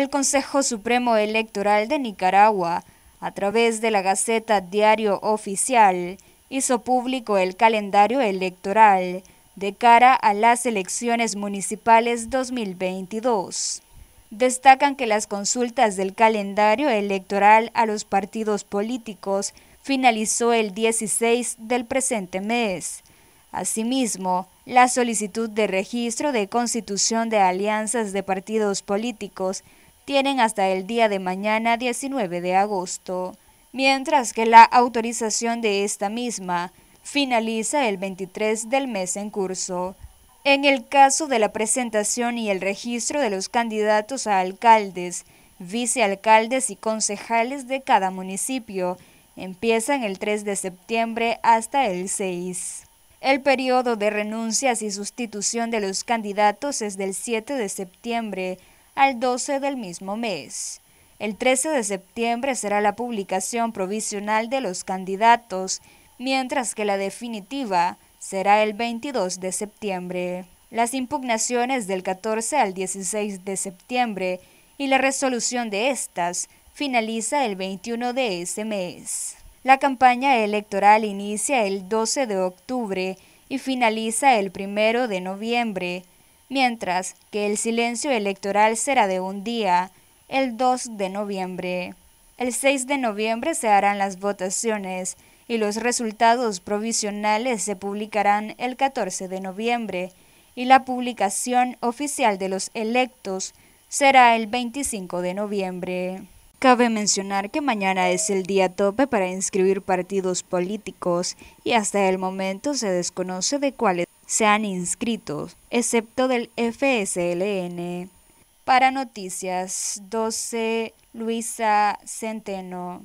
el Consejo Supremo Electoral de Nicaragua, a través de la Gaceta Diario Oficial, hizo público el calendario electoral de cara a las elecciones municipales 2022. Destacan que las consultas del calendario electoral a los partidos políticos finalizó el 16 del presente mes. Asimismo, la solicitud de registro de constitución de alianzas de partidos políticos tienen hasta el día de mañana 19 de agosto, mientras que la autorización de esta misma finaliza el 23 del mes en curso. En el caso de la presentación y el registro de los candidatos a alcaldes, vicealcaldes y concejales de cada municipio, empiezan el 3 de septiembre hasta el 6. El periodo de renuncias y sustitución de los candidatos es del 7 de septiembre al 12 del mismo mes. El 13 de septiembre será la publicación provisional de los candidatos, mientras que la definitiva será el 22 de septiembre. Las impugnaciones del 14 al 16 de septiembre y la resolución de estas finaliza el 21 de ese mes. La campaña electoral inicia el 12 de octubre y finaliza el 1 de noviembre, mientras que el silencio electoral será de un día, el 2 de noviembre. El 6 de noviembre se harán las votaciones y los resultados provisionales se publicarán el 14 de noviembre y la publicación oficial de los electos será el 25 de noviembre. Cabe mencionar que mañana es el día tope para inscribir partidos políticos y hasta el momento se desconoce de cuáles sean inscritos, excepto del FSLN. Para Noticias 12, Luisa Centeno.